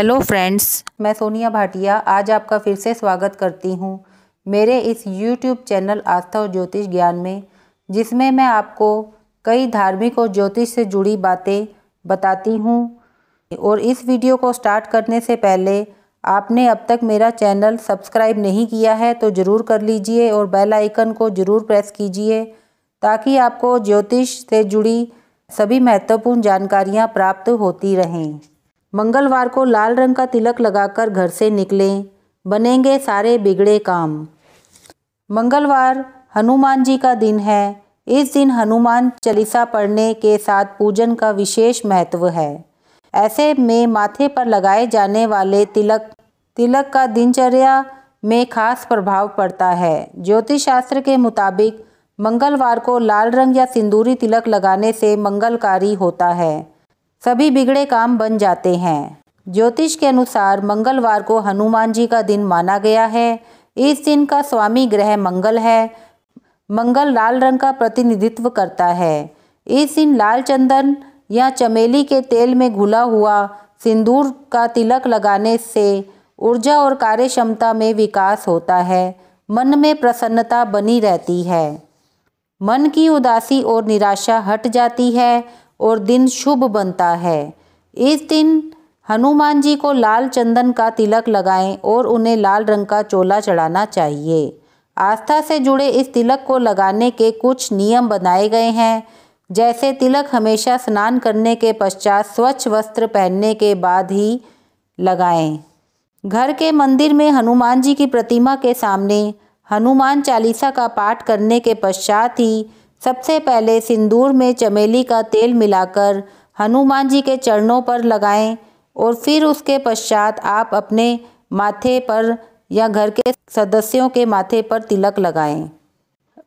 Hello friends मैं सोनिया भाटिया आज आपका फिर से स्वागत करती हूँ मेरे इस यूट्यूब चैनल आस्था और ज्योतिष ज्ञान में जिसमें मैं आपको कई धार्मिक और ज्योतिष से जुड़ी बातें बताती हूँ और इस वीडियो को स्टार्ट करने से पहले आपने अब तक मेरा चैनल सब्सक्राइब नहीं किया है तो ज़रूर कर लीजिए और बेल आइकन को ज़रूर प्रेस कीजिए ताकि आपको ज्योतिष से जुड़ी सभी महत्वपूर्ण जानकारियाँ प्राप्त होती रहें मंगलवार को लाल रंग का तिलक लगाकर घर से निकलें बनेंगे सारे बिगड़े काम मंगलवार हनुमान जी का दिन है इस दिन हनुमान चालीसा पढ़ने के साथ पूजन का विशेष महत्व है ऐसे में माथे पर लगाए जाने वाले तिलक तिलक का दिनचर्या में खास प्रभाव पड़ता है ज्योतिष शास्त्र के मुताबिक मंगलवार को लाल रंग या सिंदूरी तिलक लगाने से मंगलकारी होता है सभी बिगड़े काम बन जाते हैं ज्योतिष के अनुसार मंगलवार को हनुमान जी का दिन माना गया है इस दिन का स्वामी ग्रह मंगल है मंगल लाल रंग का प्रतिनिधित्व करता है इस दिन लाल चंदन या चमेली के तेल में घुला हुआ सिंदूर का तिलक लगाने से ऊर्जा और कार्य क्षमता में विकास होता है मन में प्रसन्नता बनी रहती है मन की उदासी और निराशा हट जाती है और दिन शुभ बनता है इस दिन हनुमान जी को लाल चंदन का तिलक लगाएं और उन्हें लाल रंग का चोला चढ़ाना चाहिए आस्था से जुड़े इस तिलक को लगाने के कुछ नियम बनाए गए हैं जैसे तिलक हमेशा स्नान करने के पश्चात स्वच्छ वस्त्र पहनने के बाद ही लगाएं। घर के मंदिर में हनुमान जी की प्रतिमा के सामने हनुमान चालीसा का पाठ करने के पश्चात ही सबसे पहले सिंदूर में चमेली का तेल मिलाकर हनुमान जी के चरणों पर लगाएं और फिर उसके पश्चात आप अपने माथे पर या घर के सदस्यों के माथे पर तिलक लगाएं।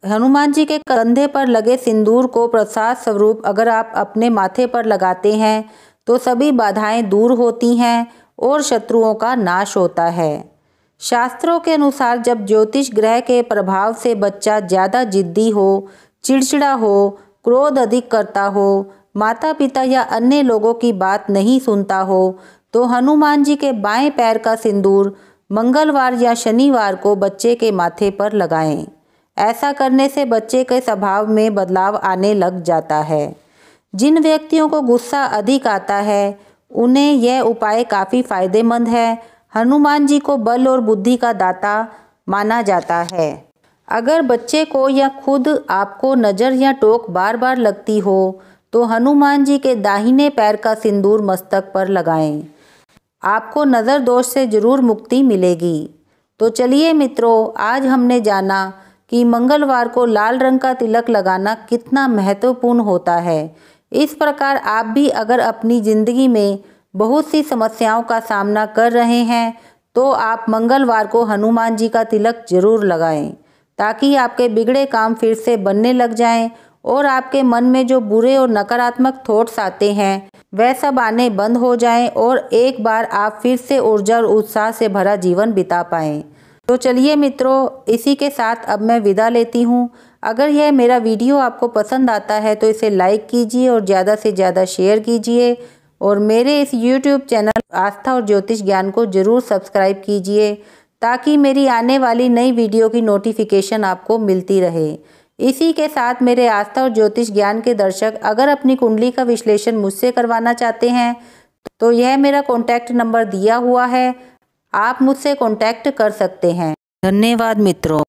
हनुमान जी के कंधे पर लगे सिंदूर को प्रसाद स्वरूप अगर आप अपने माथे पर लगाते हैं तो सभी बाधाएं दूर होती हैं और शत्रुओं का नाश होता है शास्त्रों के अनुसार जब ज्योतिष ग्रह के प्रभाव से बच्चा ज़्यादा जिद्दी हो चिड़चिड़ा हो क्रोध अधिक करता हो माता पिता या अन्य लोगों की बात नहीं सुनता हो तो हनुमान जी के बाएं पैर का सिंदूर मंगलवार या शनिवार को बच्चे के माथे पर लगाएं। ऐसा करने से बच्चे के स्वभाव में बदलाव आने लग जाता है जिन व्यक्तियों को गुस्सा अधिक आता है उन्हें यह उपाय काफ़ी फायदेमंद है हनुमान जी को बल और बुद्धि का दाता माना जाता है अगर बच्चे को या खुद आपको नज़र या टोक बार बार लगती हो तो हनुमान जी के दाहिने पैर का सिंदूर मस्तक पर लगाएं। आपको नज़र दोष से ज़रूर मुक्ति मिलेगी तो चलिए मित्रों आज हमने जाना कि मंगलवार को लाल रंग का तिलक लगाना कितना महत्वपूर्ण होता है इस प्रकार आप भी अगर अपनी ज़िंदगी में बहुत सी समस्याओं का सामना कर रहे हैं तो आप मंगलवार को हनुमान जी का तिलक जरूर लगाएँ ताकि आपके बिगड़े काम फिर से बनने लग जाएं और आपके मन में जो बुरे और नकारात्मक थॉट्स आते हैं वह सब आने बंद हो जाएं और एक बार आप फिर से ऊर्जा और उत्साह से भरा जीवन बिता पाएं तो चलिए मित्रों इसी के साथ अब मैं विदा लेती हूँ अगर यह मेरा वीडियो आपको पसंद आता है तो इसे लाइक कीजिए और ज़्यादा से ज़्यादा शेयर कीजिए और मेरे इस यूट्यूब चैनल आस्था और ज्योतिष ज्ञान को ज़रूर सब्सक्राइब कीजिए ताकि मेरी आने वाली नई वीडियो की नोटिफिकेशन आपको मिलती रहे इसी के साथ मेरे आस्था और ज्योतिष ज्ञान के दर्शक अगर अपनी कुंडली का विश्लेषण मुझसे करवाना चाहते हैं तो यह मेरा कॉन्टैक्ट नंबर दिया हुआ है आप मुझसे कॉन्टैक्ट कर सकते हैं धन्यवाद मित्रों